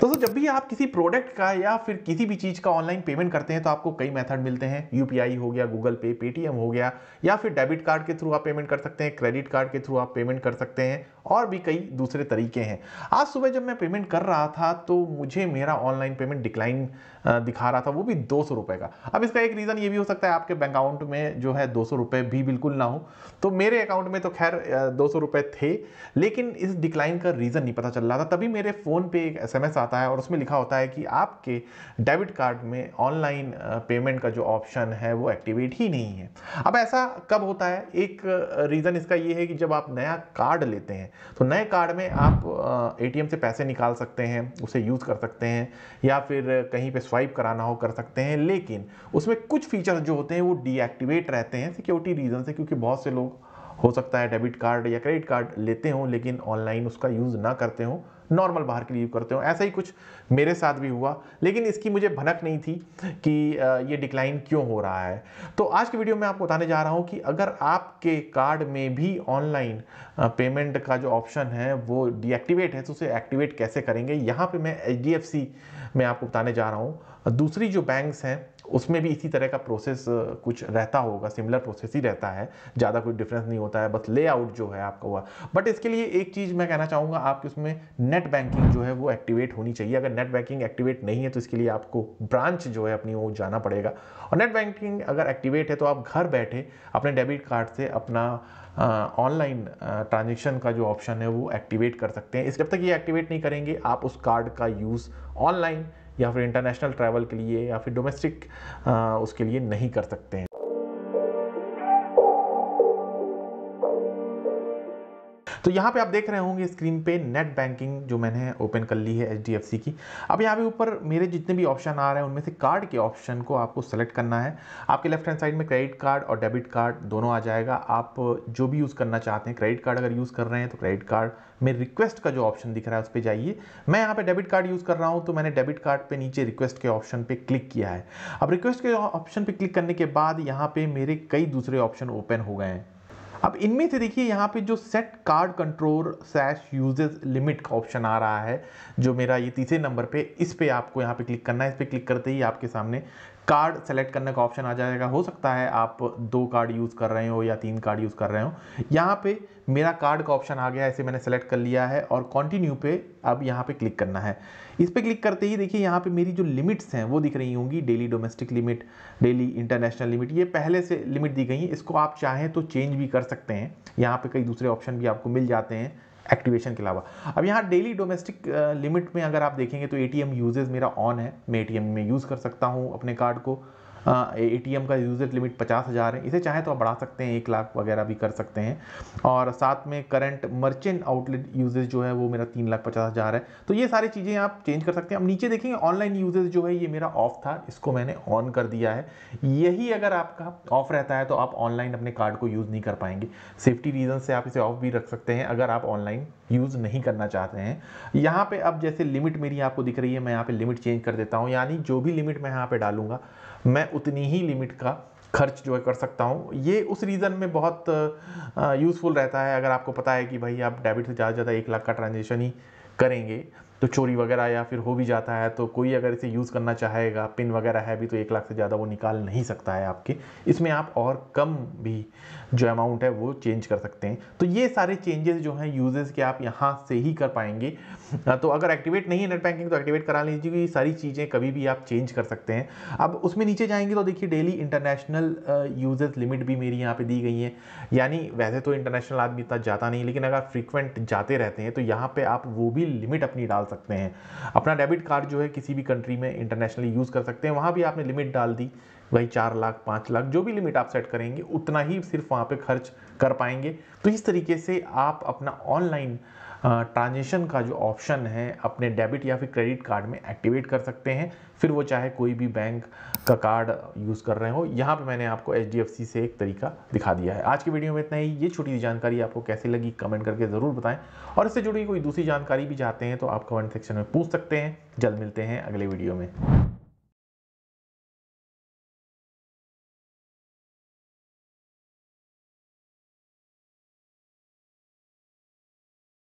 दोस्तों तो जब भी आप किसी प्रोडक्ट का या फिर किसी भी चीज़ का ऑनलाइन पेमेंट करते हैं तो आपको कई मेथड मिलते हैं यूपीआई हो गया गूगल पे पेटीएम हो गया या फिर डेबिट कार्ड के थ्रू आप पेमेंट कर सकते हैं क्रेडिट कार्ड के थ्रू आप पेमेंट कर सकते हैं और भी कई दूसरे तरीके हैं आज सुबह जब मैं पेमेंट कर रहा था तो मुझे मेरा ऑनलाइन पेमेंट डिक्लाइन दिखा रहा था वो भी दो सौ का अब इसका एक रीज़न ये भी हो सकता है आपके बैंक अकाउंट में जो है दो सौ भी बिल्कुल ना हो तो मेरे अकाउंट में तो खैर दो सौ थे लेकिन इस डिक्लाइन का रीज़न नहीं पता चल रहा था तभी मेरे फ़ोन पे एक एस एम आता है और उसमें लिखा होता है कि आपके डेबिट कार्ड में ऑनलाइन पेमेंट का जो ऑप्शन है वो एक्टिवेट ही नहीं है अब ऐसा कब होता है एक रीज़न इसका ये है कि जब आप नया कार्ड लेते हैं तो नए कार्ड में आप ए से पैसे निकाल सकते हैं उसे यूज़ कर सकते हैं या फिर कहीं पर स्वाइप कराना हो कर सकते हैं लेकिन उसमें कुछ फीचर जो होते हैं वो डीएक्टिवेट रहते हैं सिक्योरिटी रीज़न से क्योंकि बहुत से लोग हो सकता है डेबिट कार्ड या क्रेडिट कार्ड लेते हों लेकिन ऑनलाइन उसका यूज़ ना करते हों नॉर्मल बाहर के लिए यूज करते हों ऐसा ही कुछ मेरे साथ भी हुआ लेकिन इसकी मुझे भनक नहीं थी कि ये डिक्लाइन क्यों हो रहा है तो आज की वीडियो में आपको बताने जा रहा हूँ कि अगर आपके कार्ड में भी ऑनलाइन पेमेंट का जो ऑप्शन है वो डीएक्टिवेट है तो उसे एक्टिवेट कैसे करेंगे यहाँ पर मैं एच में आपको बताने जा रहा हूँ दूसरी जो बैंक्स हैं उसमें भी इसी तरह का प्रोसेस कुछ रहता होगा सिमिलर प्रोसेस ही रहता है ज़्यादा कोई डिफरेंस नहीं होता है बस लेआउट जो है आपका हुआ बट इसके लिए एक चीज़ मैं कहना चाहूँगा आपके उसमें नेट बैंकिंग जो है वो एक्टिवेट होनी चाहिए अगर नेट बैंकिंग एक्टिवेट नहीं है तो इसके लिए आपको ब्रांच जो है अपनी वो जाना पड़ेगा और नेट बैंकिंग अगर एक्टिवेट है तो आप घर बैठे अपने डेबिट कार्ड से अपना ऑनलाइन ट्रांजेक्शन का जो ऑप्शन है वो एक्टिवेट कर सकते हैं इस जब तक ये एक्टिवेट नहीं करेंगे आप उस कार्ड का यूज़ ऑनलाइन या फिर इंटरनेशनल ट्रैवल के लिए या फिर डोमेस्टिक उसके लिए नहीं कर सकते हैं तो यहाँ पे आप देख रहे होंगे स्क्रीन पे नेट बैंकिंग जो मैंने ओपन कर ली है एच की अब यहाँ पे ऊपर मेरे जितने भी ऑप्शन आ रहे हैं उनमें से कार्ड के ऑप्शन को आपको सेलेक्ट करना है आपके लेफ्ट हैंड साइड में क्रेडिट कार्ड और डेबिट कार्ड दोनों आ जाएगा आप जो भी यूज़ करना चाहते हैं क्रेडिट कार्ड अगर यूज़ कर रहे हैं तो क्रेडिट कार्ड में रिक्वेस्ट का जो ऑप्शन दिख रहा है उस पर जाइए मैं यहाँ पर डेबिट कार्ड यूज़ कर रहा हूँ तो मैंने डेबिट कार्ड पर नीचे रिक्वेस्ट के ऑप्शन पर क्लिक किया है अब रिक्वेस्ट के ऑप्शन पर क्लिक करने के बाद यहाँ पर मेरे कई दूसरे ऑप्शन ओपन हो गए हैं अब इनमें से देखिए यहाँ पे जो set card control cash usage limit का ऑप्शन आ रहा है जो मेरा ये तीसरे नंबर पे इस पे आपको यहाँ पे क्लिक करना है इस पे क्लिक करते ही आपके सामने कार्ड सेलेक्ट करने का ऑप्शन आ जाएगा हो सकता है आप दो कार्ड यूज़ कर रहे हो या तीन कार्ड यूज़ कर रहे हो यहाँ पे मेरा कार्ड का ऑप्शन आ गया इसे मैंने सेलेक्ट कर लिया है और कंटिन्यू पे अब यहाँ पे क्लिक करना है इस पर क्लिक करते ही देखिए यहाँ पे मेरी जो लिमिट्स हैं वो दिख रही होंगी daily domestic limit daily international limit ये पहले से लिमिट दी गई हैं इसको आप चाहें तो चेंज भी कर सकते हैं यहाँ पर कई दूसरे ऑप्शन भी आपको मिल जाते हैं एक्टिवेशन के अलावा अब यहाँ डेली डोमेस्टिक लिमिट में अगर आप देखेंगे तो ए टी यूजेज मेरा ऑन है मैं ए में यूज़ कर सकता हूँ अपने कार्ड को हाँ, ए टी का यूजेज लिमिट पचास हज़ार है इसे चाहे तो आप बढ़ा सकते हैं एक लाख वगैरह भी कर सकते हैं और साथ में करंट मर्चेंट आउटलेट यूजेज जो है वो मेरा तीन लाख पचास हज़ार है तो ये सारी चीज़ें आप चेंज कर सकते हैं अब नीचे देखेंगे ऑनलाइन यूजेज जो है ये मेरा ऑफ था इसको मैंने ऑन कर दिया है यही अगर आपका ऑफ रहता है तो आप ऑनलाइन अपने कार्ड को यूज़ नहीं कर पाएंगे सेफ्टी रीज़न से आप इसे ऑफ भी रख सकते हैं अगर आप ऑनलाइन यूज़ नहीं करना चाहते हैं यहाँ पे अब जैसे लिमिट मेरी आपको दिख रही है मैं यहाँ पे लिमिट चेंज कर देता हूँ यानी जो भी लिमिट मैं यहाँ पे डालूंगा मैं उतनी ही लिमिट का खर्च जो है कर सकता हूँ ये उस रीज़न में बहुत यूज़फुल रहता है अगर आपको पता है कि भाई आप डेबिट से ज़्यादा से ज़्यादा एक लाख का ट्रांजेक्शन ही करेंगे तो चोरी वगैरह या फिर हो भी जाता है तो कोई अगर इसे यूज़ करना चाहेगा पिन वगैरह है भी तो एक लाख से ज़्यादा वो निकाल नहीं सकता है आपके इसमें आप और कम भी जो अमाउंट है वो चेंज कर सकते हैं तो ये सारे चेंजेस जो हैं यूजेस के आप यहाँ से ही कर पाएंगे हाँ, तो अगर एक्टिवेट नहीं है नेट बैंकिंग तो एक्टिवेट करा लीजिए ये सारी चीज़ें कभी भी आप चेंज कर सकते हैं अब उसमें नीचे जाएंगे तो देखिए डेली इंटरनेशनल यूजेस लिमिट भी मेरी यहाँ पर दी गई है यानी वैसे तो इंटरनेशनल आदमी इतना जाता नहीं लेकिन अगर फ्रिक्वेंट जाते रहते हैं तो यहाँ पर आप वो भी लिमिट अपनी डाल सकते हैं अपना डेबिट कार्ड जो है किसी भी कंट्री में इंटरनेशनली यूज़ कर सकते हैं वहाँ भी आपने लिमिट डाल दी वही चार लाख पाँच लाख जो भी लिमिट आप सेट करेंगे उतना ही सिर्फ वहाँ पर खर्च कर पाएंगे तो इस तरीके से आप अपना ऑनलाइन ट्रांजेक्शन का जो ऑप्शन है अपने डेबिट या फिर क्रेडिट कार्ड में एक्टिवेट कर सकते हैं फिर वो चाहे कोई भी बैंक का कार्ड यूज़ कर रहे हो यहाँ पे मैंने आपको एच से एक तरीका दिखा दिया है आज की वीडियो में इतना ही ये छोटी सी जानकारी आपको कैसी लगी कमेंट करके ज़रूर बताएं और इससे जुड़ी कोई दूसरी जानकारी भी चाहते हैं तो आप कमेंट सेक्शन में पूछ सकते हैं जल्द मिलते हैं अगले वीडियो में